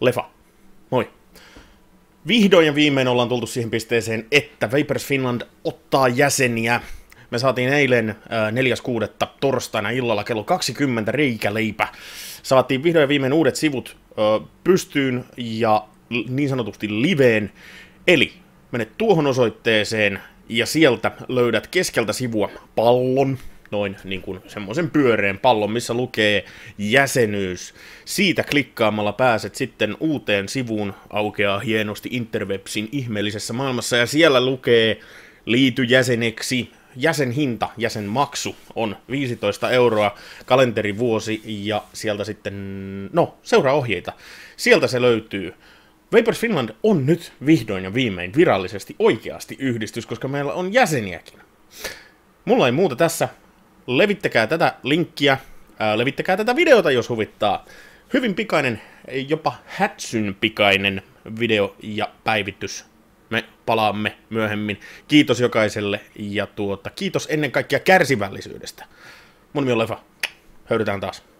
Lefa. Moi. Vihdoin ja viimein ollaan tultu siihen pisteeseen, että Vapers Finland ottaa jäseniä. Me saatiin eilen 4.6. Äh, torstaina illalla kello 20 reikäleipä. Saatiin vihdoin ja viimein uudet sivut äh, pystyyn ja niin sanotusti liveen. Eli Mene tuohon osoitteeseen ja sieltä löydät keskeltä sivua pallon, noin niin kuin semmoisen pyöreän pallon, missä lukee jäsenyys. Siitä klikkaamalla pääset sitten uuteen sivuun, aukeaa hienosti Interwebsin ihmeellisessä maailmassa ja siellä lukee liity jäseneksi. Jäsenhinta, jäsenmaksu on 15 euroa kalenterivuosi ja sieltä sitten, no seuraa ohjeita. Sieltä se löytyy. Vapers Finland on nyt vihdoin ja viimein virallisesti oikeasti yhdistys, koska meillä on jäseniäkin. Mulla ei muuta tässä. Levittäkää tätä linkkiä, ää, levittäkää tätä videota, jos huvittaa. Hyvin pikainen, jopa hätsyn pikainen video ja päivitys. Me palaamme myöhemmin. Kiitos jokaiselle ja tuota, kiitos ennen kaikkea kärsivällisyydestä. Mun nimi on Lefa. Höydytään taas.